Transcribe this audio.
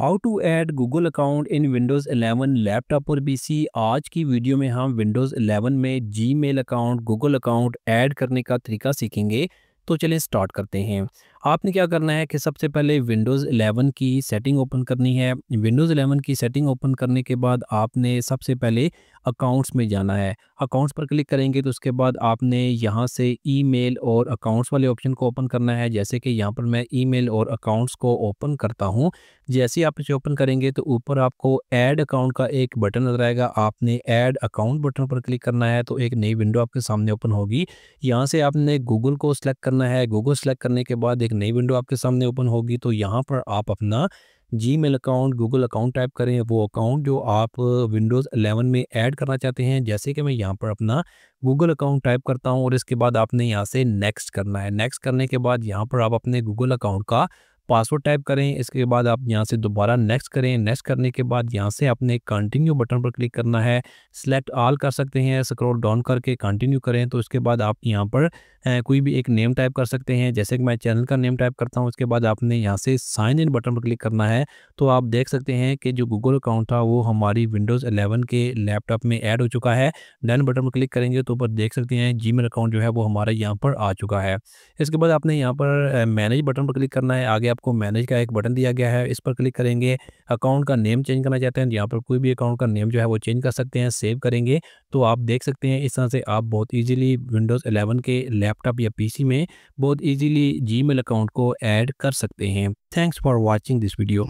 how to add Google account in Windows 11 laptop और PC आज की वीडियो में हम विंडोज़ 11 में G account Google account add करने का तरीका सीखेंगे तो चलें स्टार्ट करते हैं आपने क्या करना है कि सबसे पहले विंडोज़ इलेवन की सेटिंग ओपन करनी है विंडोज़ इलेवन की सेटिंग ओपन करने के बाद आपने सबसे पहले अकाउंट्स में जाना है अकाउंट्स पर क्लिक करेंगे तो उसके बाद आपने यहाँ से ईमेल और अकाउंट्स वाले ऑप्शन को ओपन करना है जैसे कि यहाँ पर मैं ईमेल और अकाउंट्स को ओपन करता हूँ जैसे ही आप इसे ओपन करेंगे तो ऊपर आपको ऐड अकाउंट का एक बटन नजर आएगा आपने ऐड अकाउंट बटन पर क्लिक करना है तो एक नई विंडो आपके सामने ओपन होगी यहाँ से आपने गूगल को सिलेक्ट करना है गूगल सेलेक्ट करने के बाद एक नई विंडो आपके सामने ओपन होगी तो यहाँ पर आप अपना Gmail account Google account type करें वो अकाउंट जो आप विंडोज़ 11 में ऐड करना चाहते हैं जैसे कि मैं यहाँ पर अपना गूगल अकाउंट टाइप करता हूँ और इसके बाद आपने यहाँ से नेक्स्ट करना है नेक्स्ट करने के बाद यहाँ पर आप अपने गूगल अकाउंट का पासवर्ड टाइप करें इसके बाद आप यहाँ से दोबारा नेक्स्ट करें नेक्स्ट करने के बाद यहाँ से आपने कंटिन्यू बटन पर क्लिक करना है सेलेक्ट ऑल कर सकते हैं स्क्रॉल डाउन करके कंटिन्यू करें तो इसके बाद आप यहाँ पर कोई भी एक नेम टाइप कर सकते हैं जैसे कि मैं चैनल का नेम टाइप करता हूँ उसके बाद आपने यहाँ से साइन इन बटन पर क्लिक करना है तो आप देख सकते हैं कि जो गूगल अकाउंट था वो हमारी विंडोज़ एलेवन के लैपटॉप में ऐड हो चुका है डन बटन पर क्लिक करेंगे तो ऊपर देख सकते हैं जी अकाउंट जो है वो हमारा यहाँ पर आ चुका है इसके बाद आपने यहाँ पर मैनेज बटन पर क्लिक करना है आगे आपको मैनेज का एक बटन दिया गया है इस पर क्लिक करेंगे अकाउंट का नेम चेंज करना चाहते हैं यहाँ पर कोई भी अकाउंट का नेम जो है वो चेंज कर सकते हैं सेव करेंगे तो आप देख सकते हैं इस तरह से आप बहुत ईजिली विंडोज़ एलेवन के लैपटॉप या पी में बहुत ईजिली जी अकाउंट को ऐड कर सकते हैं thanks for watching this video